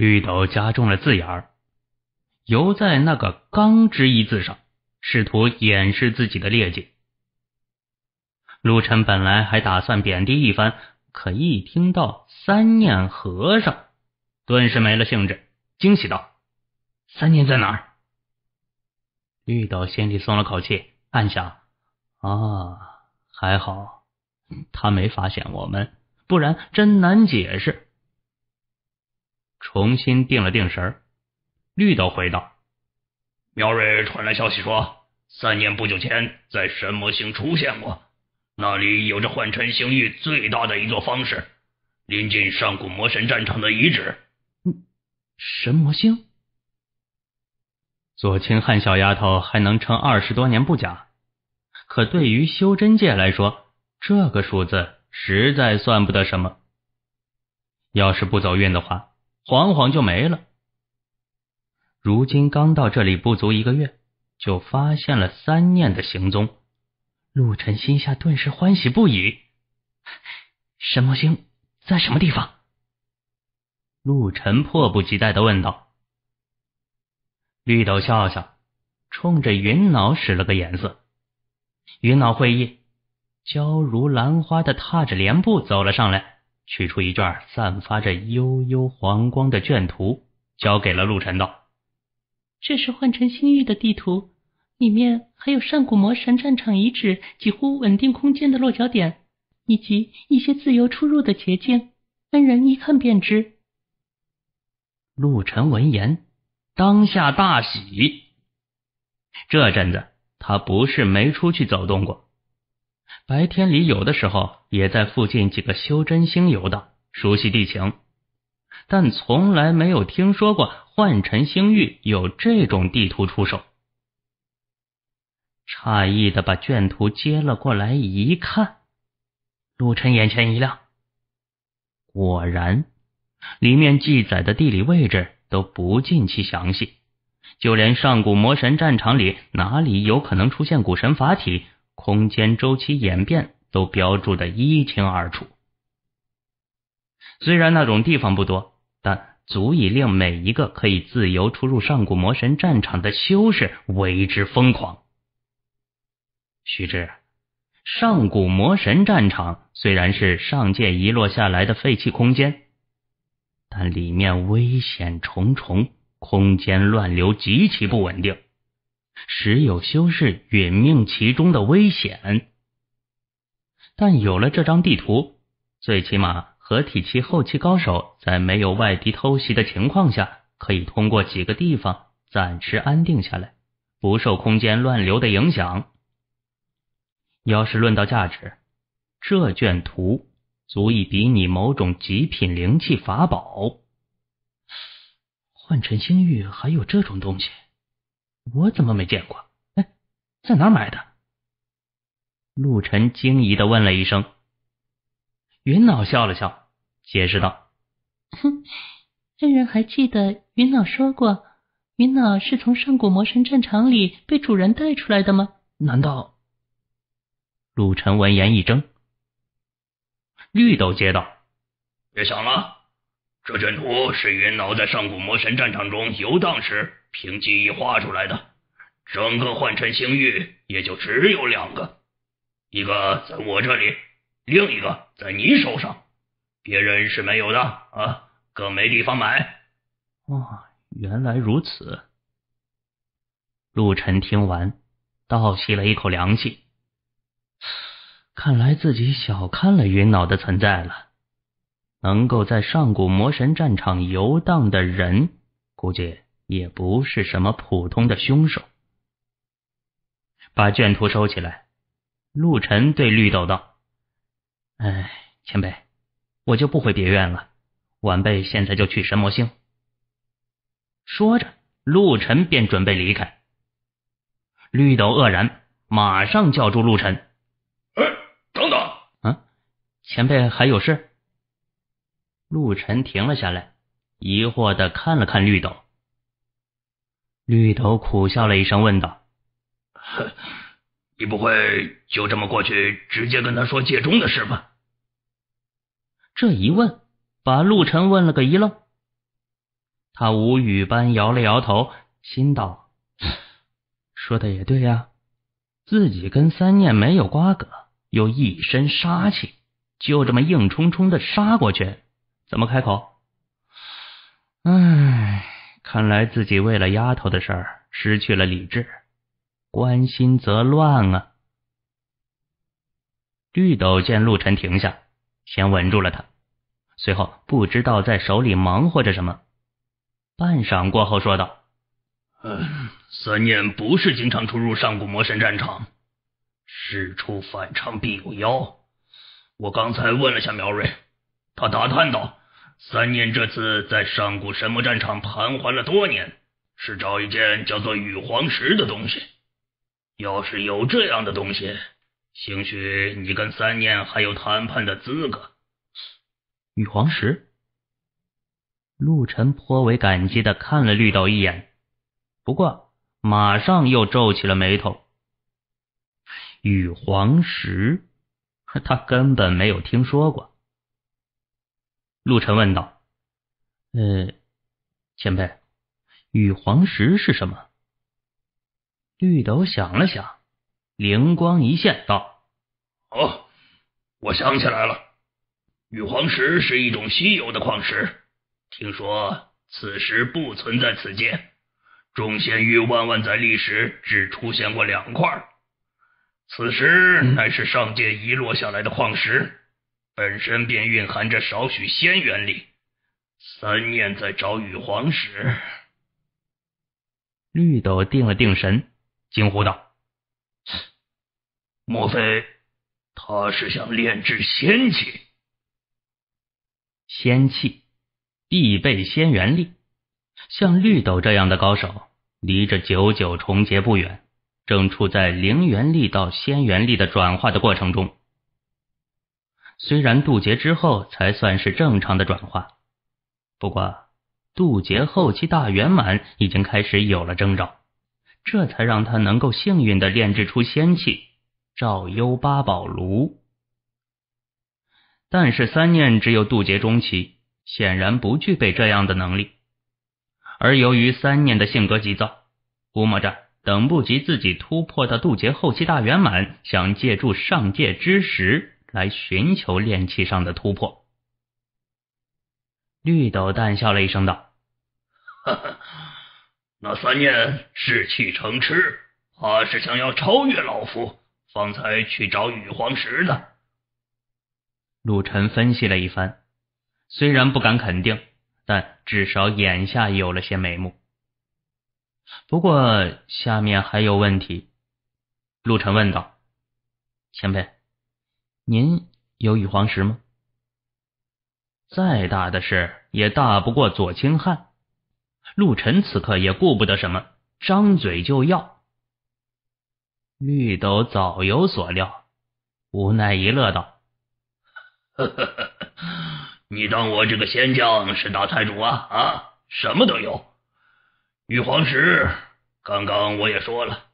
绿豆加重了字眼儿，尤在那个“刚”之一字上，试图掩饰自己的劣迹。陆晨本来还打算贬低一番，可一听到“三念和尚”，顿时没了兴致，惊喜道：“三念在哪儿？”绿岛心里松了口气，暗想：“啊，还好他没发现我们，不然真难解释。”重新定了定神，绿豆回道：“苗瑞传来消息说，三年不久前在神魔星出现过，那里有着幻尘星域最大的一座方式，临近上古魔神战场的遗址。神魔星，左青汉小丫头还能撑二十多年不假，可对于修真界来说，这个数字实在算不得什么。要是不走运的话。”晃晃就没了。如今刚到这里不足一个月，就发现了三念的行踪，陆晨心下顿时欢喜不已。沈梦星在什么地方？陆晨迫不及待的问道。绿豆笑笑，冲着云脑使了个眼色，云脑会意，娇如兰花的踏着莲步走了上来。取出一卷散发着幽幽黄光的卷图，交给了陆晨道：“这是幻尘星域的地图，里面还有上古魔神战场遗址、几乎稳定空间的落脚点，以及一些自由出入的捷径，恩人一看便知。”陆晨闻言，当下大喜。这阵子他不是没出去走动过。白天里有的时候也在附近几个修真星游荡，熟悉地形，但从来没有听说过幻尘星域有这种地图出手。诧异的把卷图接了过来，一看，陆晨眼前一亮，果然，里面记载的地理位置都不尽其详细，就连上古魔神战场里哪里有可能出现古神法体。空间周期演变都标注的一清二楚，虽然那种地方不多，但足以令每一个可以自由出入上古魔神战场的修士为之疯狂。须知，上古魔神战场虽然是上界遗落下来的废弃空间，但里面危险重重，空间乱流极其不稳定。时有修士殒命其中的危险，但有了这张地图，最起码合体期后期高手在没有外敌偷袭的情况下，可以通过几个地方暂时安定下来，不受空间乱流的影响。要是论到价值，这卷图足以比拟某种极品灵气法宝。幻尘星域还有这种东西？我怎么没见过？哎，在哪买的？陆晨惊疑的问了一声。云脑笑了笑，解释道：“哼，真人还记得云脑说过，云脑是从上古魔神战场里被主人带出来的吗？难道？”陆晨闻言一怔，绿豆接道：“别想了。”这卷图是云脑在上古魔神战场中游荡时，凭记忆画出来的。整个幻尘星域也就只有两个，一个在我这里，另一个在你手上，别人是没有的啊，更没地方买。哦，原来如此。陆晨听完，倒吸了一口凉气，看来自己小看了云脑的存在了。能够在上古魔神战场游荡的人，估计也不是什么普通的凶手。把卷图收起来，陆晨对绿豆道：“哎，前辈，我就不回别院了，晚辈现在就去神魔星。”说着，陆晨便准备离开。绿豆愕然，马上叫住陆晨：“哎，等等，嗯，前辈还有事。”陆晨停了下来，疑惑的看了看绿豆，绿豆苦笑了一声，问道：“你不会就这么过去，直接跟他说界中的事吧？”这一问，把陆晨问了个一愣，他无语般摇了摇头，心道：“说的也对呀，自己跟三念没有瓜葛，又一身杀气，就这么硬冲冲的杀过去。”怎么开口？唉，看来自己为了丫头的事儿失去了理智，关心则乱啊！绿豆见陆晨停下，先稳住了他，随后不知道在手里忙活着什么。半晌过后，说道：“嗯，三念不是经常出入上古魔神战场，事出反常必有妖。我刚才问了下苗瑞，他打探到。”三年这次在上古神魔战场盘桓了多年，是找一件叫做羽皇石的东西。要是有这样的东西，兴许你跟三年还有谈判的资格。羽皇石，陆晨颇为感激的看了绿岛一眼，不过马上又皱起了眉头。羽皇石，他根本没有听说过。陆晨问道：“呃，前辈，羽黄石是什么？”绿斗想了想，灵光一现，道：“哦，我想起来了，羽黄石是一种稀有的矿石，听说此石不存在此界，众仙域万万载历史只出现过两块，此石乃是上界遗落下来的矿石。”本身便蕴含着少许仙元力。三念在找羽皇时，绿豆定了定神，惊呼道：“莫非他是想炼制仙气？仙气必备仙元力。像绿豆这样的高手，离这九九重劫不远，正处在灵元力到仙元力的转化的过程中。”虽然渡劫之后才算是正常的转化，不过渡劫后期大圆满已经开始有了征兆，这才让他能够幸运的炼制出仙器照幽八宝炉。但是三念只有渡劫中期，显然不具备这样的能力，而由于三念的性格急躁，估摸着等不及自己突破到渡劫后期大圆满，想借助上界之时。来寻求炼气上的突破。绿斗淡笑了一声，道：“ 那三念士气成痴，怕是想要超越老夫，方才去找羽皇石的。”陆晨分析了一番，虽然不敢肯定，但至少眼下有了些眉目。不过下面还有问题，陆晨问道：“前辈。”您有玉皇石吗？再大的事也大不过左青汉。陆晨此刻也顾不得什么，张嘴就要。绿斗早有所料，无奈一乐道：“呵呵呵呵，你当我这个仙将是大财主啊？啊，什么都有。玉皇石，刚刚我也说了，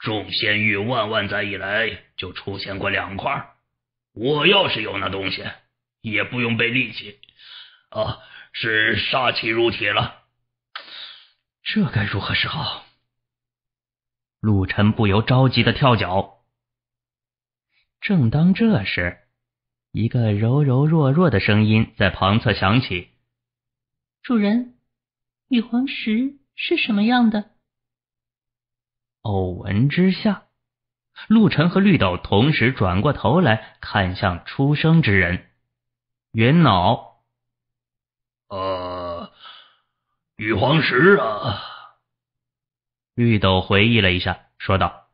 众仙域万万载以来就出现过两块。”我要是有那东西，也不用费力气啊！是杀气入体了，这该如何是好？陆晨不由着急的跳脚。正当这时，一个柔柔弱弱的声音在旁侧响起：“主人，女皇石是什么样的？”偶闻之下。陆晨和绿豆同时转过头来看向出声之人，圆脑。呃，玉黄石啊。绿豆回忆了一下，说道：“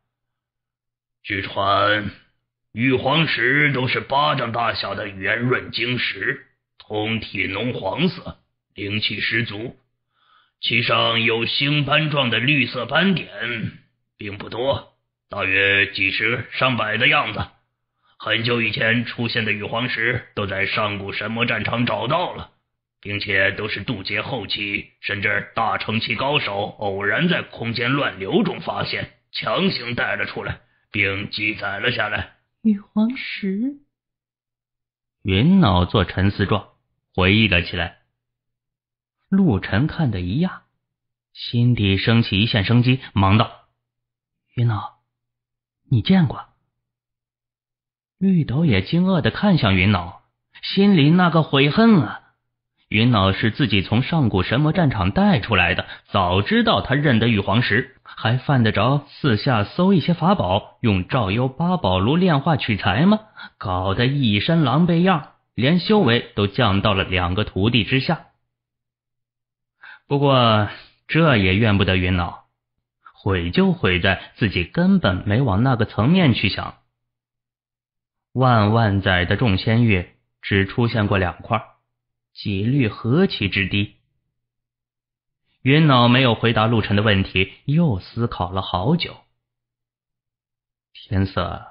据传，玉黄石都是巴掌大小的圆润晶石，通体浓黄色，灵气十足，其上有星斑状的绿色斑点，并不多。”大约几十上百的样子，很久以前出现的玉皇石，都在上古神魔战场找到了，并且都是渡劫后期甚至大成期高手偶然在空间乱流中发现，强行带了出来，并记载了下来。玉皇石，云脑做沉思状，回忆了起来。陆晨看得一讶，心底升起一线生机，忙道：“云脑。”你见过？绿斗也惊愕的看向云脑，心里那个悔恨啊！云脑是自己从上古神魔战场带出来的，早知道他认得玉皇石，还犯得着四下搜一些法宝，用照幽八宝炉炼化取材吗？搞得一身狼狈样，连修为都降到了两个徒弟之下。不过这也怨不得云脑。毁就毁在自己根本没往那个层面去想。万万载的众仙玉只出现过两块，几率何其之低。云脑没有回答陆晨的问题，又思考了好久。天色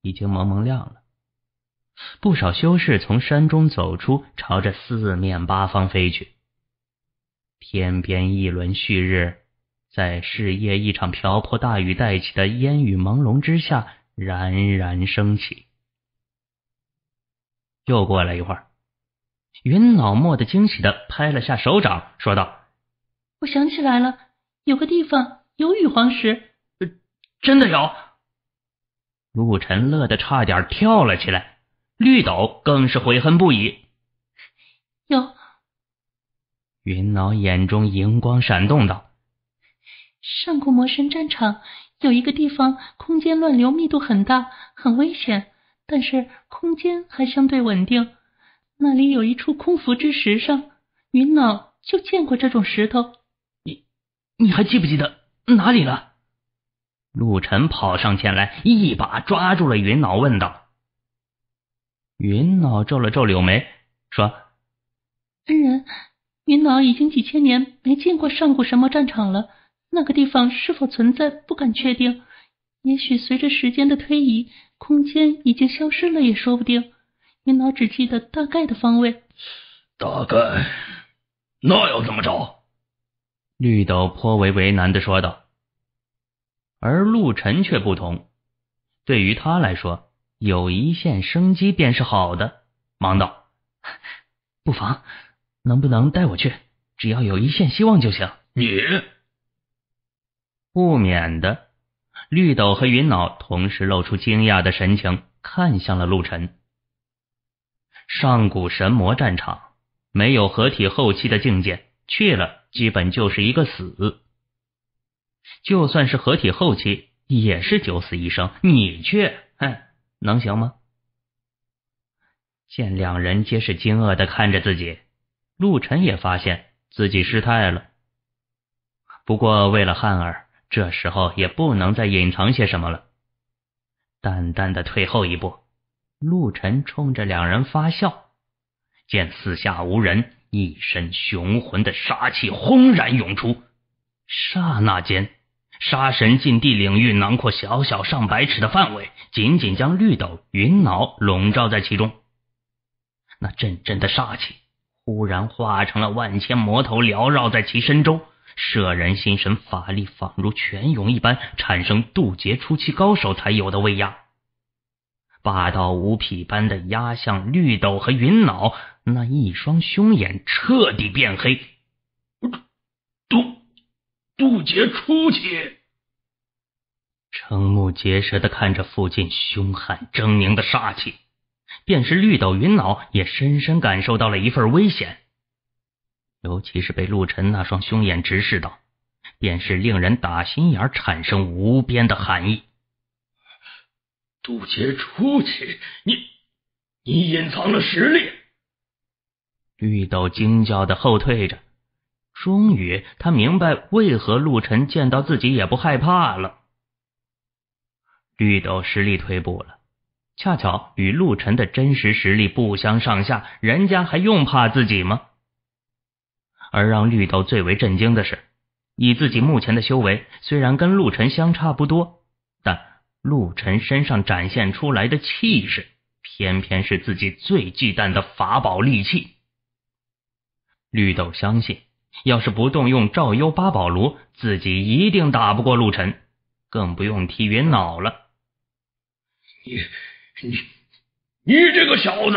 已经蒙蒙亮了，不少修士从山中走出，朝着四面八方飞去。天边一轮旭日。在事业一场瓢泼大雨带起的烟雨朦胧之下，冉冉升起。又过了一会儿，云老莫的惊喜的拍了下手掌，说道：“我想起来了，有个地方有玉皇石，真的有。”陆晨乐得差点跳了起来，绿斗更是悔恨不已。有云老眼中荧光闪动道。上古魔神战场有一个地方，空间乱流密度很大，很危险，但是空间还相对稳定。那里有一处空浮之石，上云脑就见过这种石头。你你还记不记得哪里了？陆晨跑上前来，一把抓住了云脑，问道：“云脑皱了皱柳眉，说：‘恩人，云脑已经几千年没见过上古神魔战场了。’”那个地方是否存在，不敢确定。也许随着时间的推移，空间已经消失了，也说不定。云老只记得大概的方位。大概？那要怎么找？绿豆颇为为难的说道。而陆晨却不同，对于他来说，有一线生机便是好的。忙道：“不妨，能不能带我去？只要有一线希望就行。”你。不免的，绿斗和云脑同时露出惊讶的神情，看向了陆晨。上古神魔战场没有合体后期的境界，去了基本就是一个死。就算是合体后期，也是九死一生。你去，哼，能行吗？见两人皆是惊愕的看着自己，陆晨也发现自己失态了。不过为了汉儿。这时候也不能再隐藏些什么了，淡淡的退后一步，陆晨冲着两人发笑。见四下无人，一身雄浑的杀气轰然涌出，刹那间，杀神禁地领域囊括小小上百尺的范围，紧紧将绿斗云脑笼罩在其中。那阵阵的杀气忽然化成了万千魔头，缭绕在其身中。摄人心神，法力仿如泉涌一般，产生渡劫初期高手才有的威压，霸道无匹般的压向绿斗和云脑，那一双凶眼彻底变黑。渡渡劫初期，瞠目结舌的看着附近凶悍狰狞的煞气，便是绿斗云脑也深深感受到了一份危险。尤其是被陆晨那双凶眼直视到，便是令人打心眼产生无边的寒意。渡劫初期，你，你隐藏了实力！绿豆惊叫的后退着，终于他明白为何陆晨见到自己也不害怕了。绿豆实力退步了，恰巧与陆晨的真实实力不相上下，人家还用怕自己吗？而让绿豆最为震惊的是，以自己目前的修为，虽然跟陆晨相差不多，但陆晨身上展现出来的气势，偏偏是自己最忌惮的法宝利器。绿豆相信，要是不动用赵幽八宝炉，自己一定打不过陆晨，更不用提云脑了。你你你这个小子，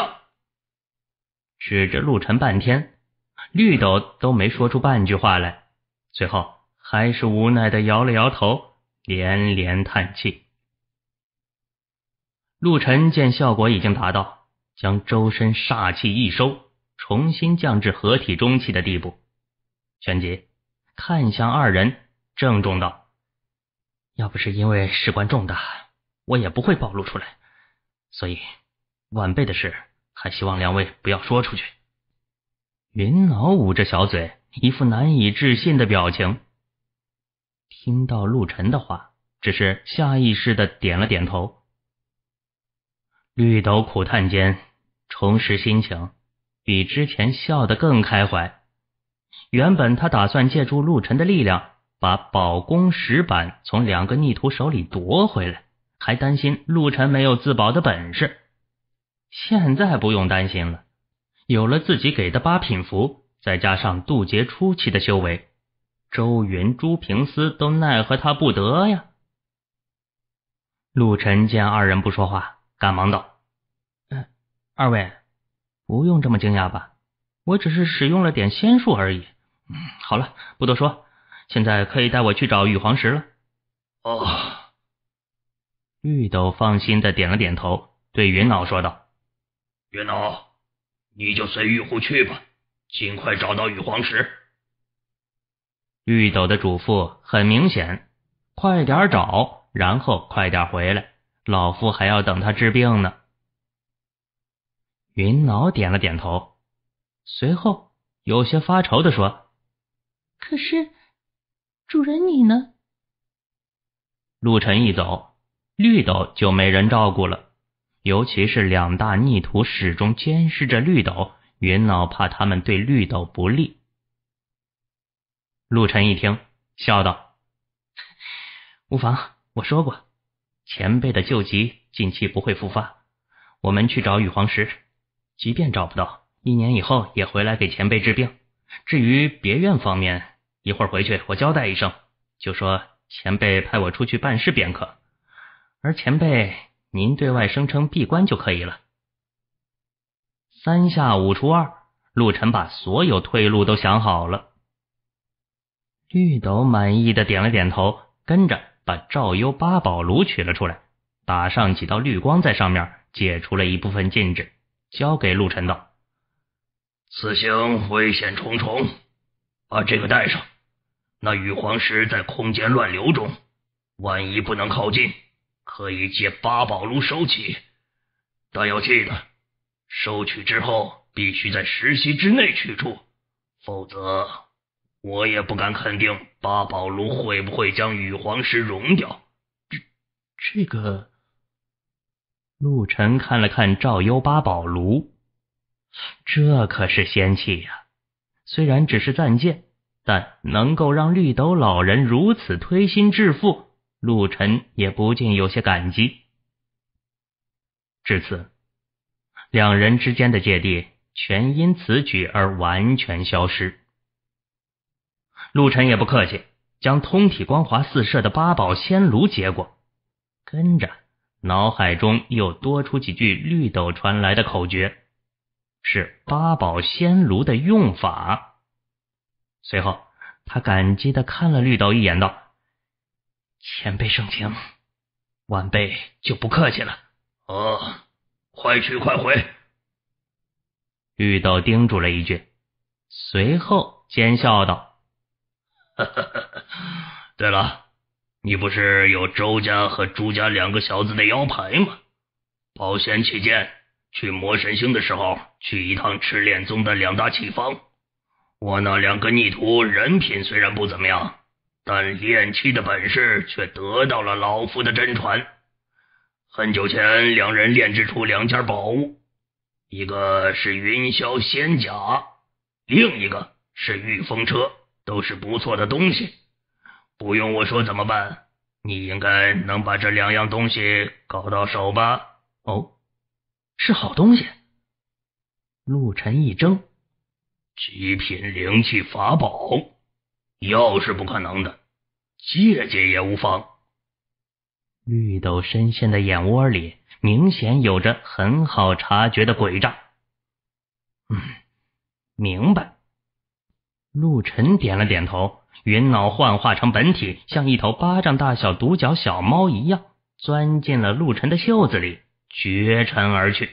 指着陆晨半天。绿豆都没说出半句话来，最后还是无奈的摇了摇头，连连叹气。陆晨见效果已经达到，将周身煞气一收，重新降至合体中期的地步，旋即看向二人，郑重道：“要不是因为事关重大，我也不会暴露出来，所以晚辈的事，还希望两位不要说出去。”云老捂着小嘴，一副难以置信的表情。听到陆晨的话，只是下意识的点了点头。绿豆苦叹间，重拾心情，比之前笑得更开怀。原本他打算借助陆晨的力量，把宝弓石板从两个逆徒手里夺回来，还担心陆晨没有自保的本事。现在不用担心了。有了自己给的八品符，再加上渡劫初期的修为，周云、朱平思都奈何他不得呀。陆晨见二人不说话，赶忙道：“嗯，二位不用这么惊讶吧？我只是使用了点仙术而已。嗯，好了，不多说，现在可以带我去找玉皇石了。”哦，玉斗放心的点了点头，对云老说道：“云老。”你就随玉狐去吧，尽快找到玉皇石。玉斗的嘱咐很明显，快点找，然后快点回来，老夫还要等他治病呢。云脑点了点头，随后有些发愁的说：“可是主人你呢？”陆晨一走，绿斗就没人照顾了。尤其是两大逆徒始终监视着绿斗，云老怕他们对绿斗不利。陆晨一听，笑道：“无妨，我说过，前辈的旧疾近期不会复发。我们去找羽皇石，即便找不到，一年以后也回来给前辈治病。至于别院方面，一会儿回去我交代一声，就说前辈派我出去办事便可。而前辈。”您对外声称闭关就可以了。三下五除二，陆晨把所有退路都想好了。绿斗满意的点了点头，跟着把赵幽八宝炉取了出来，打上几道绿光在上面，解除了一部分禁制，交给陆晨道：“此行危险重重，把这个带上。那羽皇石在空间乱流中，万一不能靠近。”可以借八宝炉收起，但要记得，收取之后必须在实习之内取出，否则我也不敢肯定八宝炉会不会将羽皇石融掉。这这个，陆晨看了看赵幽八宝炉，这可是仙器呀！虽然只是暂借，但能够让绿斗老人如此推心置腹。陆晨也不禁有些感激。至此，两人之间的芥蒂全因此举而完全消失。陆晨也不客气，将通体光滑四射的八宝仙炉接过，跟着脑海中又多出几句绿豆传来的口诀，是八宝仙炉的用法。随后，他感激的看了绿豆一眼，道。前辈盛情，晚辈就不客气了。哦，快去快回！玉道叮嘱了一句，随后奸笑道：“呵呵，对了，你不是有周家和朱家两个小子的腰牌吗？保险起见，去魔神星的时候，去一趟赤炼宗的两大气方。我那两个逆徒人品虽然不怎么样。”但炼器的本事却得到了老夫的真传。很久前，两人炼制出两件宝物，一个是云霄仙甲，另一个是御风车，都是不错的东西。不用我说怎么办？你应该能把这两样东西搞到手吧？哦，是好东西。陆晨一怔，极品灵气法宝。要是不可能的，借借也无妨。绿豆深陷的眼窝里，明显有着很好察觉的诡诈。嗯，明白。陆晨点了点头，云脑幻化成本体，像一头巴掌大小独角小猫一样，钻进了陆晨的袖子里，绝尘而去。